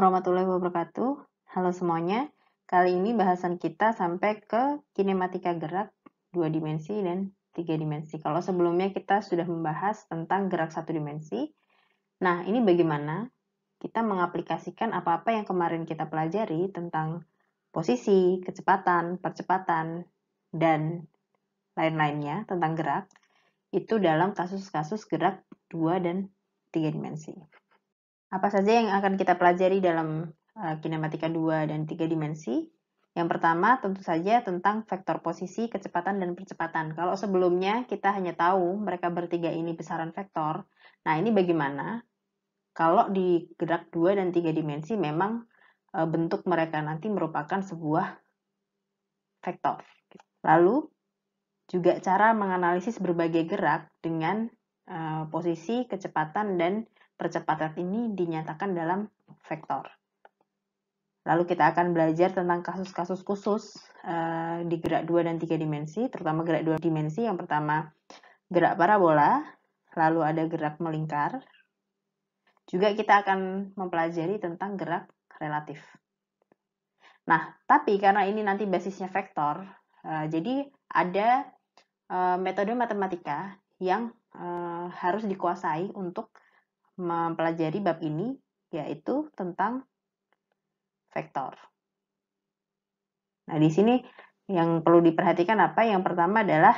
warahmatullahi wabarakatuh. Halo semuanya. Kali ini bahasan kita sampai ke kinematika gerak dua dimensi dan tiga dimensi. Kalau sebelumnya kita sudah membahas tentang gerak satu dimensi. Nah, ini bagaimana kita mengaplikasikan apa-apa yang kemarin kita pelajari tentang posisi, kecepatan, percepatan, dan lain-lainnya tentang gerak itu dalam kasus-kasus gerak dua dan tiga dimensi. Apa saja yang akan kita pelajari dalam eh, kinematika 2 dan 3 dimensi? Yang pertama tentu saja tentang vektor posisi, kecepatan, dan percepatan. Kalau sebelumnya kita hanya tahu mereka bertiga ini besaran vektor, nah ini bagaimana kalau di gerak 2 dan 3 dimensi memang eh, bentuk mereka nanti merupakan sebuah vektor. Lalu juga cara menganalisis berbagai gerak dengan eh, posisi, kecepatan, dan Percepatan ini dinyatakan dalam vektor. Lalu kita akan belajar tentang kasus-kasus khusus uh, di gerak 2 dan 3 dimensi, terutama gerak 2 dimensi. Yang pertama, gerak parabola, lalu ada gerak melingkar. Juga kita akan mempelajari tentang gerak relatif. Nah, tapi karena ini nanti basisnya vektor, uh, jadi ada uh, metode matematika yang harus dikuasai untuk mempelajari bab ini, yaitu tentang vektor. Nah, di sini yang perlu diperhatikan apa? Yang pertama adalah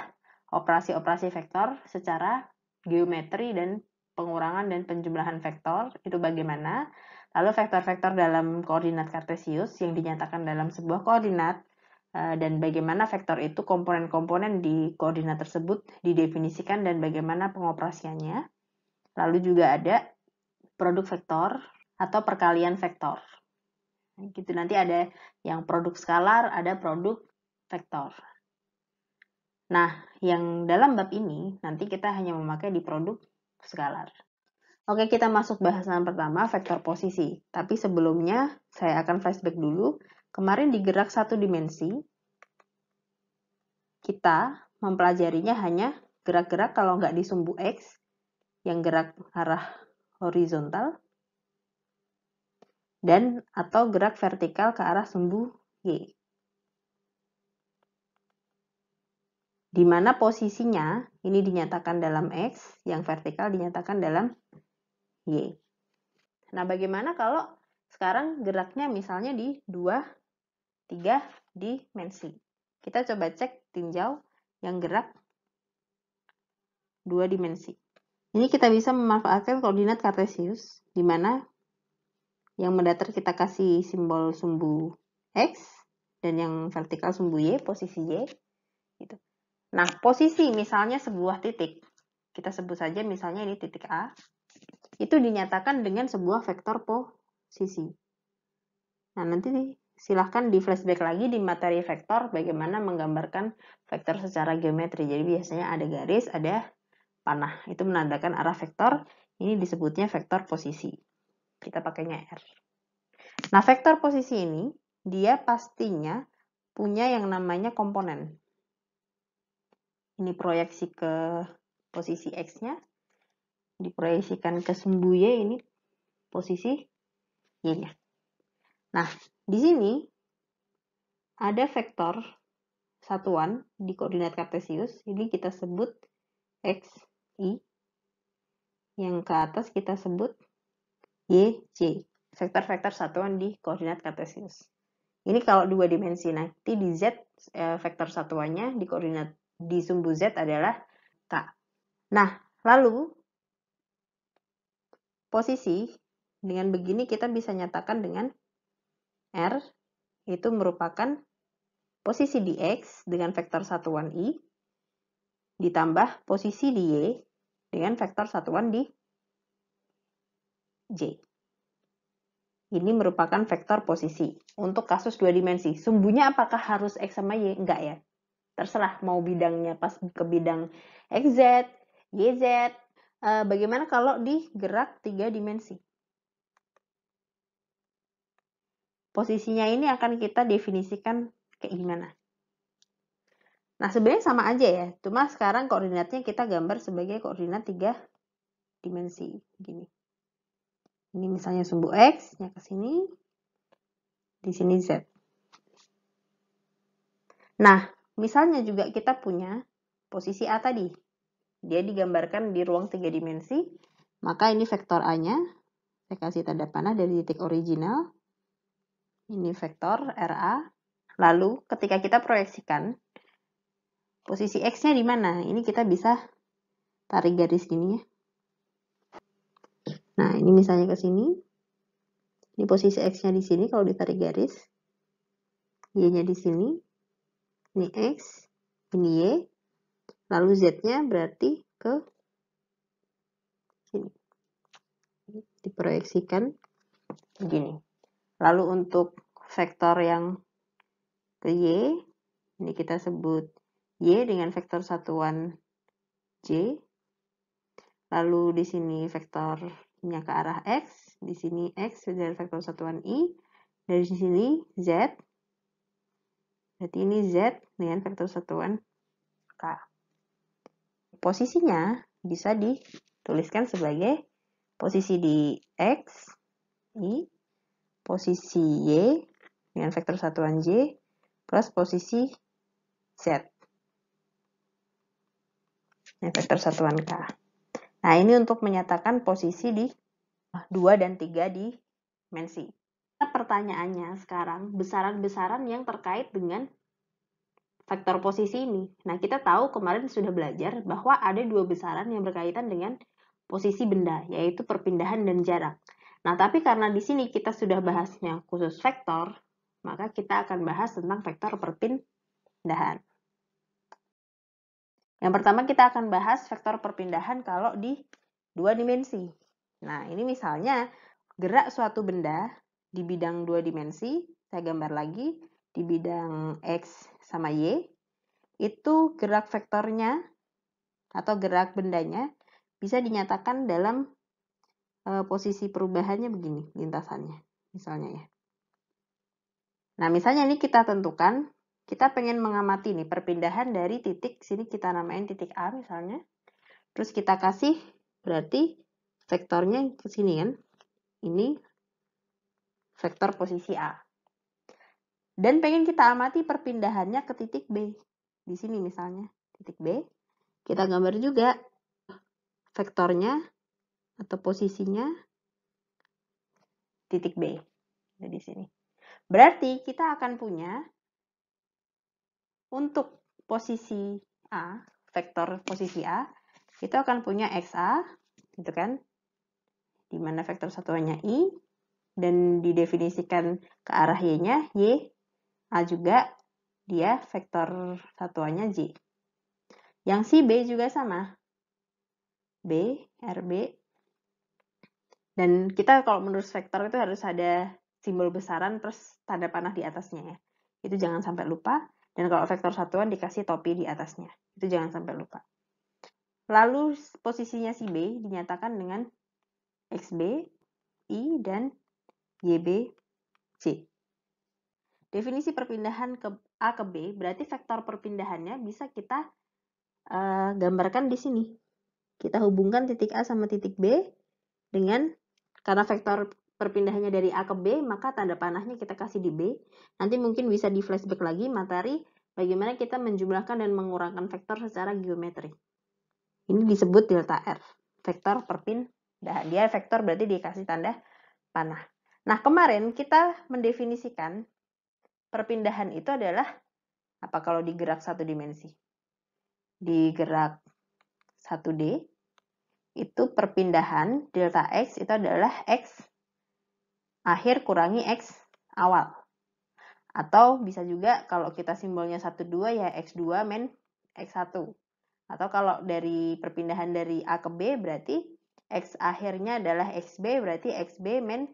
operasi-operasi vektor secara geometri dan pengurangan dan penjumlahan vektor itu bagaimana. Lalu vektor-vektor dalam koordinat kartesius yang dinyatakan dalam sebuah koordinat eh, dan bagaimana vektor itu komponen-komponen di koordinat tersebut didefinisikan dan bagaimana pengoperasiannya. Lalu juga ada produk vektor atau perkalian vektor. Nah, gitu nanti ada yang produk skalar, ada produk vektor. Nah, yang dalam bab ini nanti kita hanya memakai di produk skalar. Oke, kita masuk bahasan pertama, vektor posisi. Tapi sebelumnya, saya akan flashback dulu. Kemarin di gerak satu dimensi, kita mempelajarinya hanya gerak-gerak kalau nggak di sumbu X, yang gerak arah horizontal dan atau gerak vertikal ke arah sumbu Y. Di mana posisinya ini dinyatakan dalam X, yang vertikal dinyatakan dalam Y. Nah, bagaimana kalau sekarang geraknya misalnya di 2, 3 dimensi. Kita coba cek tinjau yang gerak 2 dimensi. Ini kita bisa memanfaatkan koordinat kartesius, di mana yang mendatar kita kasih simbol sumbu X, dan yang vertikal sumbu Y, posisi Y. Gitu. Nah, posisi misalnya sebuah titik, kita sebut saja misalnya ini titik A, itu dinyatakan dengan sebuah vektor posisi. Nah, nanti silahkan di flashback lagi di materi vektor bagaimana menggambarkan vektor secara geometri. Jadi biasanya ada garis, ada panah. Itu menandakan arah vektor. Ini disebutnya vektor posisi. Kita pakainya R. Nah, vektor posisi ini dia pastinya punya yang namanya komponen. Ini proyeksi ke posisi X-nya. Diproyeksikan ke sumbu Y ini posisi Y-nya. Nah, di sini ada vektor satuan di koordinat kartesius. Ini kita sebut X, I. Yang ke atas kita sebut Y, C. Vektor-vektor satuan di koordinat kartesius. Ini kalau dua dimensi, nanti di Z eh, vektor satuannya di koordinat di sumbu Z adalah K. Nah, lalu posisi dengan begini kita bisa nyatakan dengan R itu merupakan posisi di X dengan vektor satuan I ditambah posisi di Y dengan vektor satuan di J. Ini merupakan vektor posisi untuk kasus dua dimensi. Sumbunya apakah harus X sama Y? Enggak ya. Terserah mau bidangnya pas ke bidang XZ, YZ. Eh, bagaimana kalau di gerak tiga dimensi? Posisinya ini akan kita definisikan kayak gimana? Nah, sebenarnya sama aja ya. Cuma sekarang koordinatnya kita gambar sebagai koordinat tiga dimensi. gini Ini misalnya sumbu X, nya ke sini. Di sini Z. Nah, misalnya juga kita punya posisi A tadi. Dia digambarkan di ruang tiga dimensi. Maka ini vektor A-nya. Saya kasih tanda panah dari titik original. Ini vektor RA. Lalu ketika kita proyeksikan, Posisi X-nya di mana? Ini kita bisa tarik garis gini ya. Nah, ini misalnya ke sini. Ini posisi X-nya di sini kalau ditarik garis. Y-nya di sini. Ini X, ini Y. Lalu Z-nya berarti ke sini. Diproyeksikan begini. Lalu untuk vektor yang ke Y, ini kita sebut Y dengan vektor satuan J. Lalu di sini vektornya ke arah X. Di sini X dari vektor satuan I. Dari sini Z. Berarti ini Z dengan vektor satuan K. Posisinya bisa dituliskan sebagai posisi di X, I, posisi Y dengan vektor satuan J, plus posisi Z vektor satuan K. Nah, ini untuk menyatakan posisi di 2 dan 3 di dimensi. Nah, pertanyaannya sekarang, besaran-besaran yang terkait dengan vektor posisi ini. Nah, kita tahu kemarin sudah belajar bahwa ada dua besaran yang berkaitan dengan posisi benda, yaitu perpindahan dan jarak. Nah, tapi karena di sini kita sudah bahasnya khusus vektor, maka kita akan bahas tentang vektor perpindahan. Yang pertama kita akan bahas vektor perpindahan kalau di dua dimensi. Nah, ini misalnya gerak suatu benda di bidang dua dimensi, saya gambar lagi di bidang X sama Y, itu gerak vektornya atau gerak bendanya bisa dinyatakan dalam e, posisi perubahannya begini, lintasannya misalnya ya. Nah, misalnya ini kita tentukan kita pengen mengamati nih perpindahan dari titik, sini kita namain titik A misalnya. Terus kita kasih berarti vektornya ke sini kan. Ini vektor posisi A. Dan pengen kita amati perpindahannya ke titik B. Di sini misalnya, titik B. Kita gambar juga vektornya atau posisinya titik B. Di sini. Berarti kita akan punya untuk posisi A, vektor posisi A, itu akan punya XA, gitu kan, di mana vektor satuannya I, dan didefinisikan ke arah Y-nya, Y, A juga, dia vektor satuannya J. Yang si B juga sama, B, RB, dan kita kalau menurut vektor itu harus ada simbol besaran terus tanda panah di atasnya ya. Itu jangan sampai lupa. Dan kalau vektor satuan dikasih topi di atasnya. Itu jangan sampai lupa. Lalu posisinya si B dinyatakan dengan XB, I, dan YB, C. Definisi perpindahan ke A ke B berarti vektor perpindahannya bisa kita uh, gambarkan di sini. Kita hubungkan titik A sama titik B dengan karena vektor perpindahannya dari A ke B, maka tanda panahnya kita kasih di B. Nanti mungkin bisa di flashback lagi materi bagaimana kita menjumlahkan dan mengurangkan vektor secara geometri. Ini disebut delta R, vektor perpindahan. Dia vektor berarti dikasih tanda panah. Nah, kemarin kita mendefinisikan perpindahan itu adalah apa kalau di gerak satu dimensi? Di gerak 1D itu perpindahan delta X itu adalah X akhir kurangi X awal. Atau bisa juga kalau kita simbolnya dua ya X2 men X1. Atau kalau dari perpindahan dari A ke B berarti X akhirnya adalah XB berarti XB men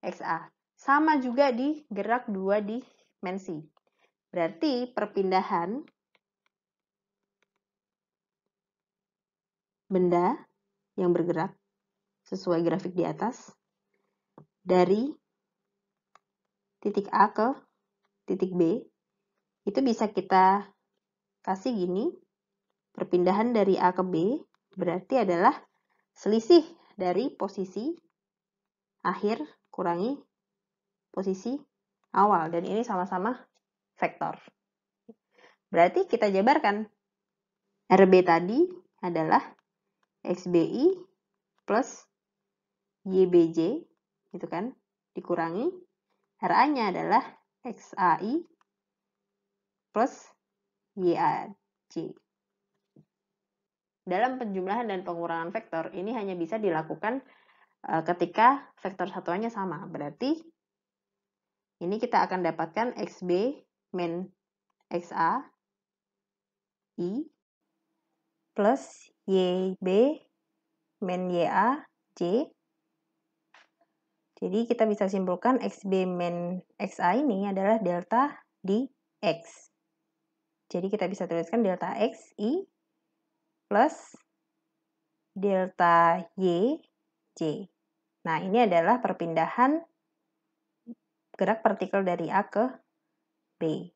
XA. Sama juga di gerak dua dimensi. Berarti perpindahan benda yang bergerak sesuai grafik di atas dari titik A ke titik B itu bisa kita kasih gini perpindahan dari A ke B berarti adalah selisih dari posisi akhir kurangi posisi awal dan ini sama-sama vektor. Berarti kita jabarkan RB tadi adalah XBI plus YBJ gitu kan, dikurangi RA-nya adalah XAI plus YAC. Dalam penjumlahan dan pengurangan vektor, ini hanya bisa dilakukan e, ketika vektor satuannya sama. Berarti ini kita akan dapatkan XB min XA I plus YB min YA J jadi kita bisa simpulkan XB min XA ini adalah delta di X. Jadi kita bisa tuliskan delta XI plus delta Y J. Nah, ini adalah perpindahan gerak partikel dari A ke B.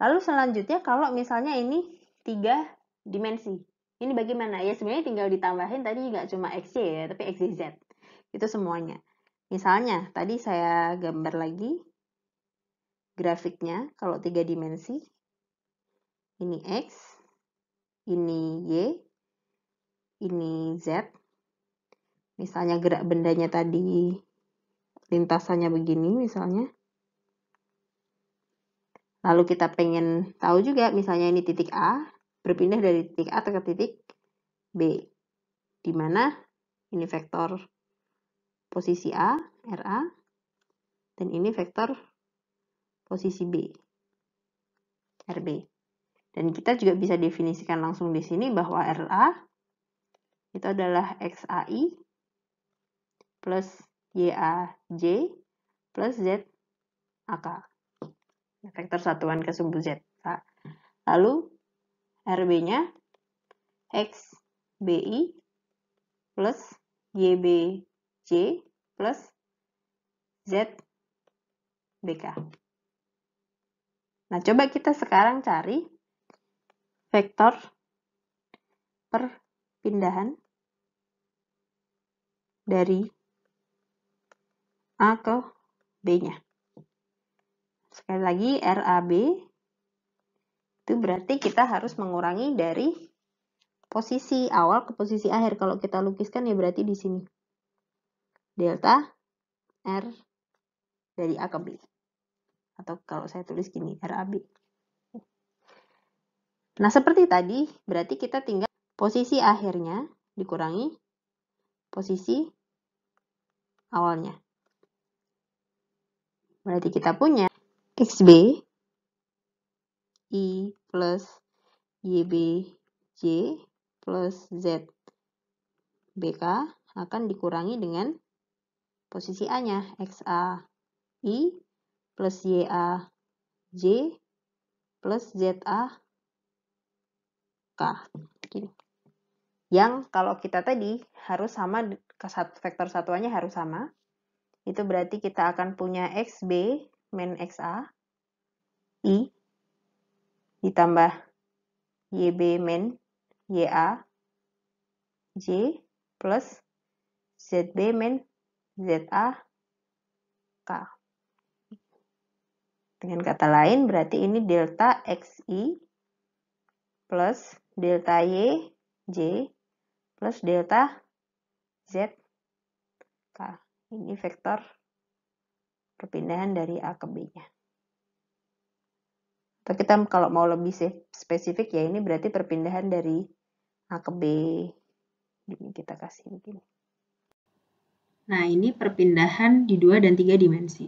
Lalu selanjutnya kalau misalnya ini tiga dimensi. Ini bagaimana? Ya sebenarnya tinggal ditambahin tadi nggak cuma XY ya, tapi XYZ itu semuanya. Misalnya, tadi saya gambar lagi grafiknya kalau tiga dimensi. Ini X, ini Y, ini Z. Misalnya gerak bendanya tadi lintasannya begini misalnya. Lalu kita pengen tahu juga misalnya ini titik A, berpindah dari titik A ke titik B. Di mana ini vektor posisi A, RA, dan ini vektor posisi B, RB. Dan kita juga bisa definisikan langsung di sini bahwa RA itu adalah XAI plus YAJ plus Z nah, Vektor satuan ke sumbu Z. Lalu RB-nya XBI plus YB C plus Z BK. Nah, coba kita sekarang cari vektor perpindahan dari A ke B-nya. Sekali lagi, RAB itu berarti kita harus mengurangi dari posisi awal ke posisi akhir. Kalau kita lukiskan ya berarti di sini delta R dari A ke B. Atau kalau saya tulis gini, RAB. Nah, seperti tadi, berarti kita tinggal posisi akhirnya dikurangi posisi awalnya. Berarti kita punya XB I plus YB J plus Z BK akan dikurangi dengan posisi A-nya XA I plus YA J plus ZA K. Gini. Yang kalau kita tadi harus sama, vektor satuannya harus sama. Itu berarti kita akan punya XB min XA I ditambah YB min YA J plus ZB min zak K. Dengan kata lain berarti ini delta XI plus delta yj plus delta zk Ini vektor perpindahan dari A ke B-nya. Atau kita kalau mau lebih spesifik ya ini berarti perpindahan dari A ke B. Ini kita kasih begini. Nah, ini perpindahan di dua dan tiga dimensi.